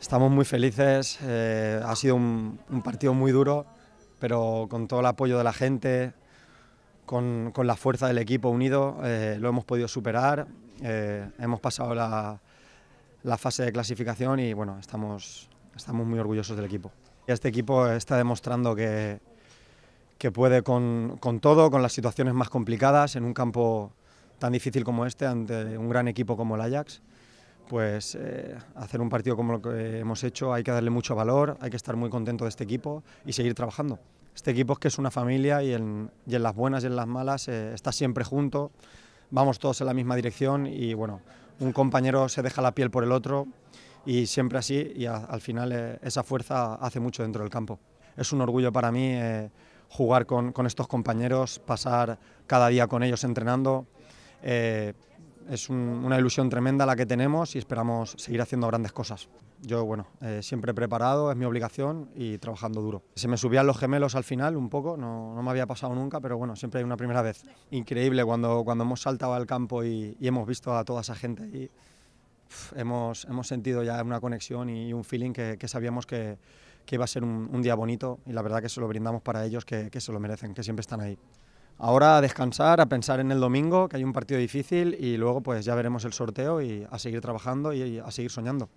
Estamos muy felices, eh, ha sido un, partido muy duro, pero con todo el apoyo de la gente, con, la fuerza del equipo unido, eh, lo hemos podido superar, eh, hemos pasado la, fase de clasificación y bueno, estamos, estamos muy orgullosos del equipo. Este equipo está demostrando que, puede con, con todo, con las situaciones más complicadas, en un campo tan difícil como este, ante un gran equipo como el Ajax pues eh, hacer un partido como lo que hemos hecho hay que darle mucho valor, hay que estar muy contento de este equipo y seguir trabajando. Este equipo es que es una familia y en, las buenas y en las malas eh, está siempre junto, vamos todos en la misma dirección y bueno, un compañero se deja la piel por el otro y siempre así y al final eh, esa fuerza hace mucho dentro del campo. Es un orgullo para mí jugar con, estos compañeros, pasar cada día con ellos entrenando es una ilusión tremenda la que tenemos y esperamos seguir haciendo grandes cosas. Yo, bueno, eh, siempre preparado, es mi obligación y trabajando duro. Se me subían los gemelos al final un poco, no, me había pasado nunca, pero bueno, siempre hay una primera vez. Increíble cuando, cuando hemos saltado al campo y, hemos visto a toda esa gente y hemos, sentido ya una conexión y un feeling que, sabíamos que, iba a ser un, día bonito y la verdad que se lo brindamos para ellos que se lo merecen, que siempre están ahí. Ahora a descansar, a pensar en el domingo, que hay un partido difícil y luego pues ya veremos el sorteo y a seguir trabajando y a seguir soñando.